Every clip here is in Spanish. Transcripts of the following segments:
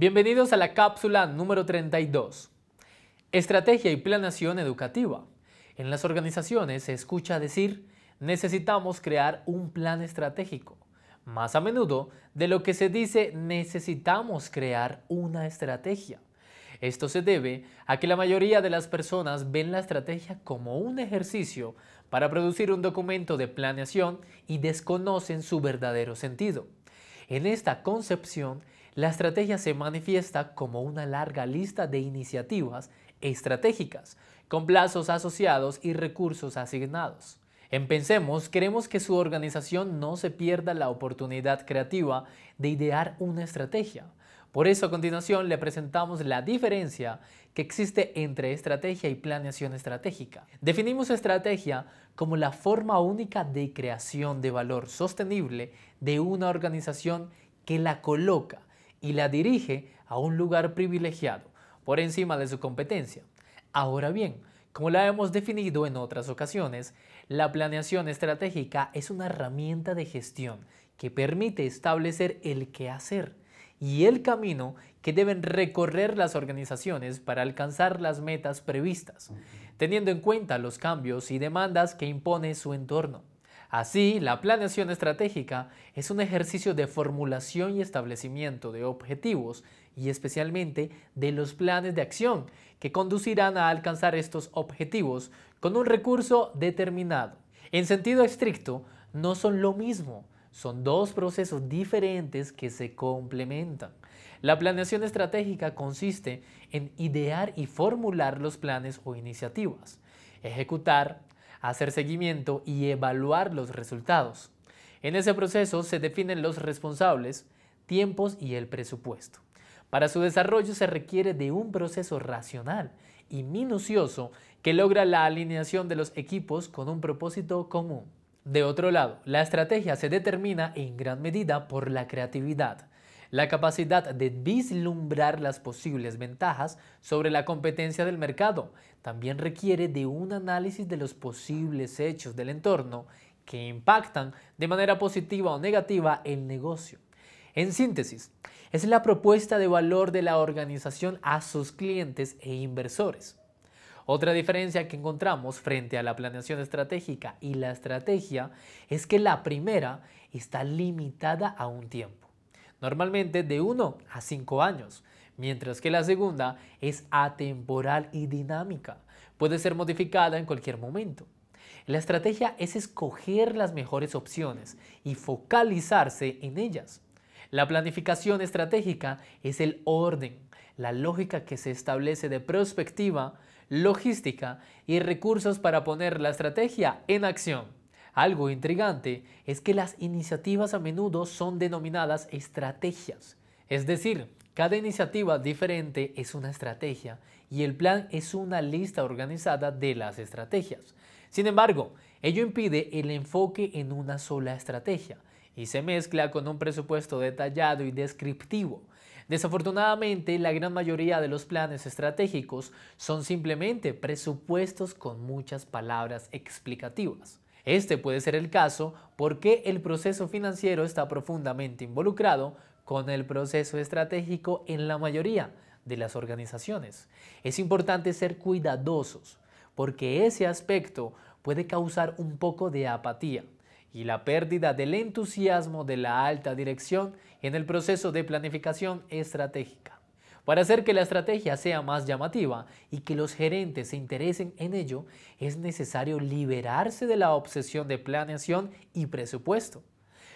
Bienvenidos a la cápsula número 32. Estrategia y planeación educativa. En las organizaciones se escucha decir, necesitamos crear un plan estratégico. Más a menudo de lo que se dice, necesitamos crear una estrategia. Esto se debe a que la mayoría de las personas ven la estrategia como un ejercicio para producir un documento de planeación y desconocen su verdadero sentido. En esta concepción, la estrategia se manifiesta como una larga lista de iniciativas estratégicas, con plazos asociados y recursos asignados. En Pensemos queremos que su organización no se pierda la oportunidad creativa de idear una estrategia. Por eso a continuación le presentamos la diferencia que existe entre estrategia y planeación estratégica. Definimos estrategia como la forma única de creación de valor sostenible de una organización que la coloca y la dirige a un lugar privilegiado, por encima de su competencia. Ahora bien, como la hemos definido en otras ocasiones, la planeación estratégica es una herramienta de gestión que permite establecer el qué hacer y el camino que deben recorrer las organizaciones para alcanzar las metas previstas, teniendo en cuenta los cambios y demandas que impone su entorno. Así, la planeación estratégica es un ejercicio de formulación y establecimiento de objetivos y especialmente de los planes de acción que conducirán a alcanzar estos objetivos con un recurso determinado. En sentido estricto, no son lo mismo, son dos procesos diferentes que se complementan. La planeación estratégica consiste en idear y formular los planes o iniciativas, ejecutar, hacer seguimiento y evaluar los resultados. En ese proceso se definen los responsables, tiempos y el presupuesto. Para su desarrollo se requiere de un proceso racional y minucioso que logra la alineación de los equipos con un propósito común. De otro lado, la estrategia se determina en gran medida por la creatividad, la capacidad de vislumbrar las posibles ventajas sobre la competencia del mercado. También requiere de un análisis de los posibles hechos del entorno que impactan de manera positiva o negativa el negocio. En síntesis, es la propuesta de valor de la organización a sus clientes e inversores. Otra diferencia que encontramos frente a la planeación estratégica y la estrategia es que la primera está limitada a un tiempo normalmente de 1 a 5 años, mientras que la segunda es atemporal y dinámica, puede ser modificada en cualquier momento. La estrategia es escoger las mejores opciones y focalizarse en ellas. La planificación estratégica es el orden, la lógica que se establece de perspectiva, logística y recursos para poner la estrategia en acción. Algo intrigante es que las iniciativas a menudo son denominadas estrategias, es decir, cada iniciativa diferente es una estrategia y el plan es una lista organizada de las estrategias. Sin embargo, ello impide el enfoque en una sola estrategia y se mezcla con un presupuesto detallado y descriptivo. Desafortunadamente, la gran mayoría de los planes estratégicos son simplemente presupuestos con muchas palabras explicativas. Este puede ser el caso porque el proceso financiero está profundamente involucrado con el proceso estratégico en la mayoría de las organizaciones. Es importante ser cuidadosos porque ese aspecto puede causar un poco de apatía y la pérdida del entusiasmo de la alta dirección en el proceso de planificación estratégica. Para hacer que la estrategia sea más llamativa y que los gerentes se interesen en ello, es necesario liberarse de la obsesión de planeación y presupuesto.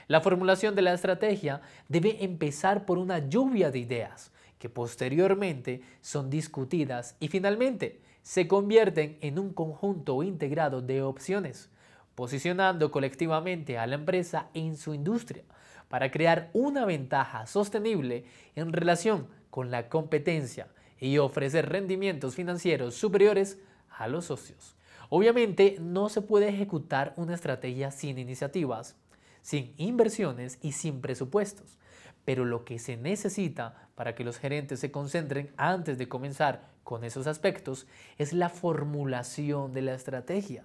La formulación de la estrategia debe empezar por una lluvia de ideas que posteriormente son discutidas y finalmente se convierten en un conjunto integrado de opciones, posicionando colectivamente a la empresa en su industria para crear una ventaja sostenible en relación con la competencia y ofrecer rendimientos financieros superiores a los socios. Obviamente no se puede ejecutar una estrategia sin iniciativas, sin inversiones y sin presupuestos, pero lo que se necesita para que los gerentes se concentren antes de comenzar con esos aspectos es la formulación de la estrategia,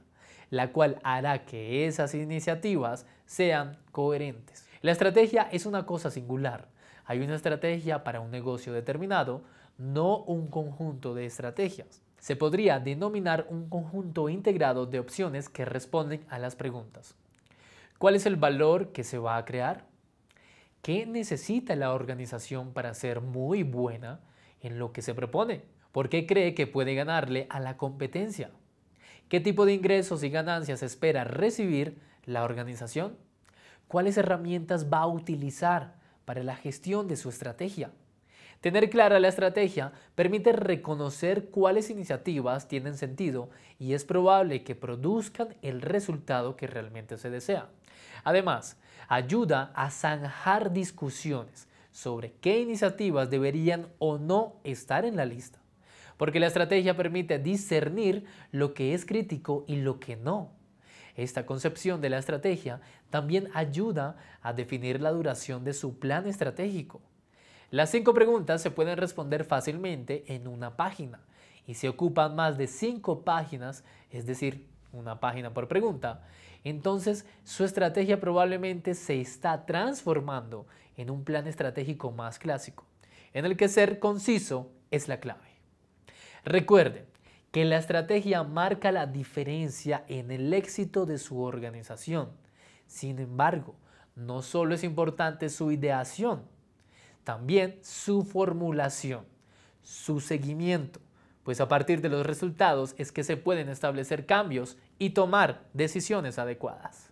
la cual hará que esas iniciativas sean coherentes. La estrategia es una cosa singular, hay una estrategia para un negocio determinado, no un conjunto de estrategias. Se podría denominar un conjunto integrado de opciones que responden a las preguntas. ¿Cuál es el valor que se va a crear? ¿Qué necesita la organización para ser muy buena en lo que se propone? ¿Por qué cree que puede ganarle a la competencia? ¿Qué tipo de ingresos y ganancias espera recibir la organización? ¿Cuáles herramientas va a utilizar para la gestión de su estrategia. Tener clara la estrategia permite reconocer cuáles iniciativas tienen sentido y es probable que produzcan el resultado que realmente se desea. Además, ayuda a zanjar discusiones sobre qué iniciativas deberían o no estar en la lista, porque la estrategia permite discernir lo que es crítico y lo que no esta concepción de la estrategia también ayuda a definir la duración de su plan estratégico. Las cinco preguntas se pueden responder fácilmente en una página y si ocupan más de cinco páginas, es decir, una página por pregunta, entonces su estrategia probablemente se está transformando en un plan estratégico más clásico, en el que ser conciso es la clave. Recuerden, que la estrategia marca la diferencia en el éxito de su organización. Sin embargo, no solo es importante su ideación, también su formulación, su seguimiento, pues a partir de los resultados es que se pueden establecer cambios y tomar decisiones adecuadas.